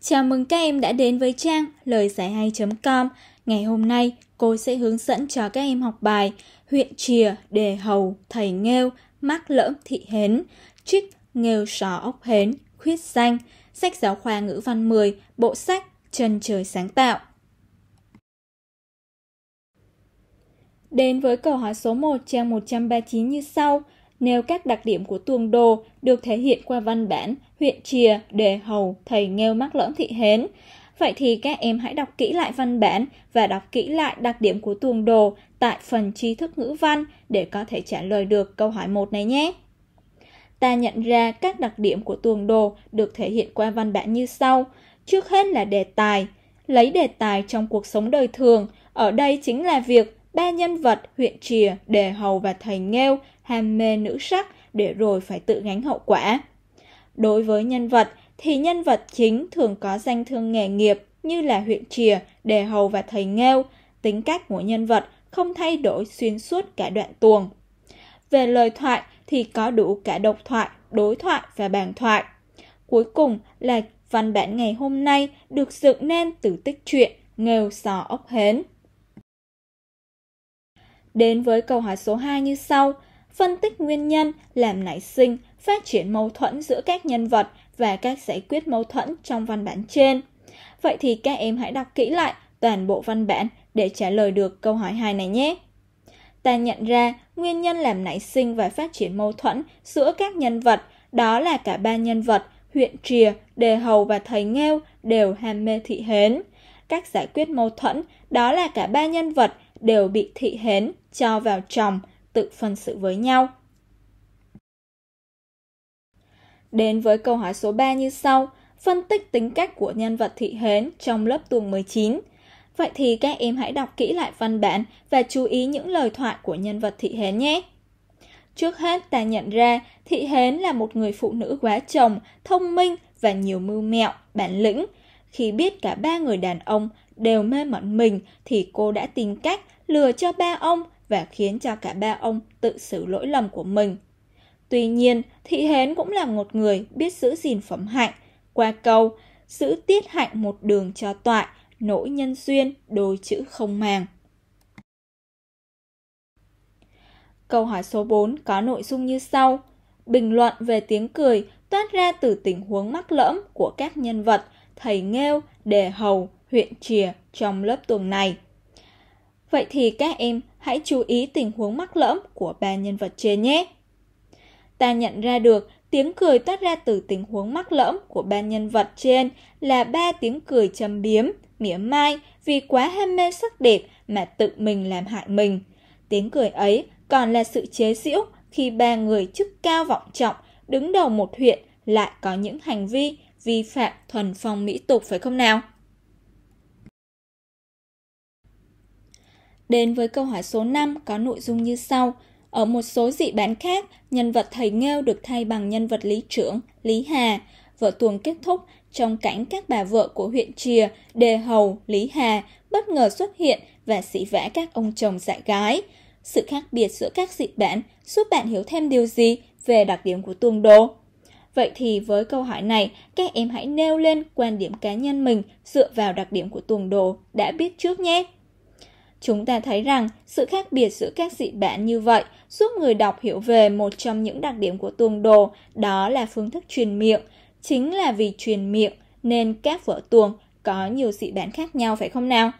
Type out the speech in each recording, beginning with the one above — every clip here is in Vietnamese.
Chào mừng các em đã đến với trang lời giải hay.com. Ngày hôm nay, cô sẽ hướng dẫn cho các em học bài huyện chìa, đề hầu, thầy nghêu, mắc lỡm thị hến, trích nghêu sò ốc hến, khuyết danh, sách giáo khoa ngữ văn 10, bộ sách trần trời sáng tạo. Đến với câu hỏi số 1 trang 139 như sau – Nêu các đặc điểm của tuồng đồ được thể hiện qua văn bản, huyện chìa, đề hầu, thầy nghêu mắc lõm thị hến. Vậy thì các em hãy đọc kỹ lại văn bản và đọc kỹ lại đặc điểm của tuồng đồ tại phần tri thức ngữ văn để có thể trả lời được câu hỏi một này nhé. Ta nhận ra các đặc điểm của tuồng đồ được thể hiện qua văn bản như sau. Trước hết là đề tài. Lấy đề tài trong cuộc sống đời thường, ở đây chính là việc ba nhân vật huyện Trìa, Đề Hầu và Thầy Nghêu ham mê nữ sắc để rồi phải tự gánh hậu quả. Đối với nhân vật thì nhân vật chính thường có danh thương nghề nghiệp như là huyện Trìa, Đề Hầu và Thầy Nghêu, tính cách của nhân vật không thay đổi xuyên suốt cả đoạn tuồng. Về lời thoại thì có đủ cả độc thoại, đối thoại và bàn thoại. Cuối cùng là văn bản ngày hôm nay được dựng nên từ tích truyện Nghêu sò ốc hến đến với câu hỏi số 2 như sau. Phân tích nguyên nhân làm nảy sinh, phát triển mâu thuẫn giữa các nhân vật và cách giải quyết mâu thuẫn trong văn bản trên. Vậy thì các em hãy đọc kỹ lại toàn bộ văn bản để trả lời được câu hỏi 2 này nhé. Ta nhận ra nguyên nhân làm nảy sinh và phát triển mâu thuẫn giữa các nhân vật đó là cả ba nhân vật huyện Trìa, Đề Hầu và Thầy Nghêu đều ham mê thị hến. Cách giải quyết mâu thuẫn đó là cả ba nhân vật đều bị thị hến cho vào chồng tự phân sự với nhau. Đến với câu hỏi số 3 như sau, phân tích tính cách của nhân vật thị hến trong lớp tuồng 19. Vậy thì các em hãy đọc kỹ lại văn bản và chú ý những lời thoại của nhân vật thị hến nhé. Trước hết ta nhận ra thị hến là một người phụ nữ quá chồng, thông minh và nhiều mưu mẹo, bản lĩnh, khi biết cả ba người đàn ông đều mê mẩn mình thì cô đã tìm cách lừa cho ba ông và khiến cho cả ba ông tự xử lỗi lầm của mình. Tuy nhiên, Thị Hến cũng là một người biết giữ gìn phẩm hạnh, qua câu giữ tiết hạnh một đường cho toại, nỗi nhân duyên đôi chữ không màng. Câu hỏi số 4 có nội dung như sau. Bình luận về tiếng cười toát ra từ tình huống mắc lỡm của các nhân vật Thầy Nghêu, Đề Hầu, huyện Chìa trong lớp tuần này. Vậy thì các em hãy chú ý tình huống mắc lỡm của ba nhân vật trên nhé. Ta nhận ra được tiếng cười toát ra từ tình huống mắc lỡm của ba nhân vật trên là ba tiếng cười châm biếm, mỉa mai vì quá ham mê sắc đẹp mà tự mình làm hại mình. Tiếng cười ấy còn là sự chế giễu khi ba người chức cao vọng trọng đứng đầu một huyện lại có những hành vi vi phạm thuần phong mỹ tục phải không nào? Đến với câu hỏi số 5 có nội dung như sau. Ở một số dị bản khác, nhân vật thầy nghêu được thay bằng nhân vật lý trưởng Lý Hà. Vở tuồng kết thúc trong cảnh các bà vợ của huyện Trìa, Đề Hầu, Lý Hà bất ngờ xuất hiện và sĩ vẽ các ông chồng dại gái. Sự khác biệt giữa các dị bản giúp bạn hiểu thêm điều gì về đặc điểm của tuồng đồ. Vậy thì với câu hỏi này, các em hãy nêu lên quan điểm cá nhân mình dựa vào đặc điểm của tuồng đồ đã biết trước nhé. Chúng ta thấy rằng sự khác biệt giữa các dị bản như vậy giúp người đọc hiểu về một trong những đặc điểm của tuồng đồ, đó là phương thức truyền miệng. Chính là vì truyền miệng nên các vở tuồng có nhiều dị bản khác nhau phải không nào?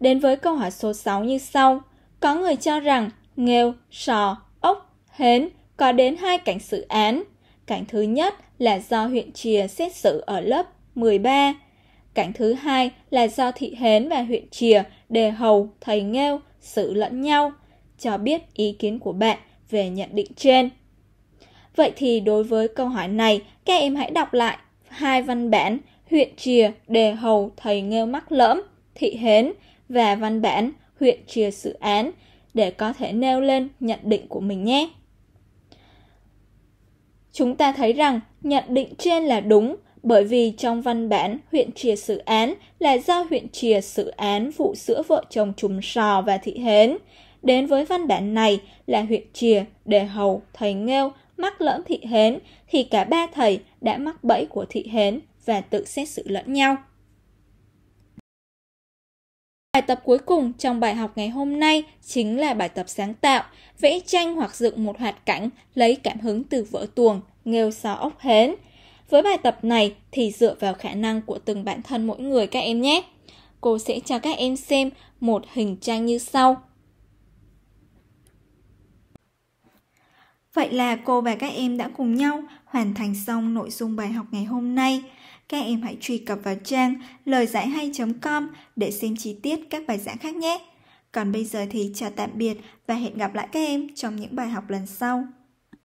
Đến với câu hỏi số 6 như sau, có người cho rằng nghêu, sò, Hến có đến hai cảnh xử án. Cảnh thứ nhất là do huyện Chìa xét xử ở lớp 13. Cảnh thứ hai là do thị Hến và huyện Chìa, Đề Hầu, Thầy Nghêu xử lẫn nhau. Cho biết ý kiến của bạn về nhận định trên. Vậy thì đối với câu hỏi này, các em hãy đọc lại hai văn bản huyện Chìa, Đề Hầu, Thầy Nghêu mắc lỡm, thị Hến và văn bản huyện Chìa sự án để có thể nêu lên nhận định của mình nhé. Chúng ta thấy rằng nhận định trên là đúng bởi vì trong văn bản huyện chìa xử án là do huyện chìa xử án vụ giữa vợ chồng Trùm Sò và Thị Hến. Đến với văn bản này là huyện chìa, đề hầu, thầy nghêu, mắc lỡn thị hến thì cả ba thầy đã mắc bẫy của thị hến và tự xét xử lẫn nhau. Bài tập cuối cùng trong bài học ngày hôm nay chính là bài tập sáng tạo, vẽ tranh hoặc dựng một hoạt cảnh lấy cảm hứng từ vở tuồng, nghêu sáo ốc hến. Với bài tập này thì dựa vào khả năng của từng bản thân mỗi người các em nhé. Cô sẽ cho các em xem một hình tranh như sau. Vậy là cô và các em đã cùng nhau hoàn thành xong nội dung bài học ngày hôm nay các em hãy truy cập vào trang lời giải hay.com để xem chi tiết các bài giảng khác nhé. Còn bây giờ thì chào tạm biệt và hẹn gặp lại các em trong những bài học lần sau.